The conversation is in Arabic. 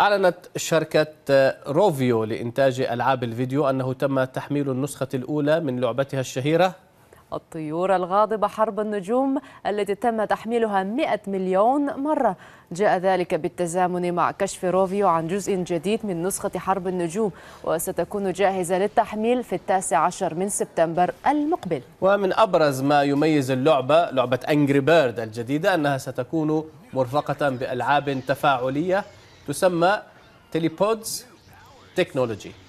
أعلنت شركة روفيو لإنتاج ألعاب الفيديو أنه تم تحميل النسخة الأولى من لعبتها الشهيرة الطيور الغاضبة حرب النجوم التي تم تحميلها 100 مليون مرة جاء ذلك بالتزامن مع كشف روفيو عن جزء جديد من نسخة حرب النجوم وستكون جاهزة للتحميل في التاسع عشر من سبتمبر المقبل ومن أبرز ما يميز اللعبة لعبة أنجري بيرد الجديدة أنها ستكون مرفقة بألعاب تفاعلية تسمى تيليبودز تكنولوجي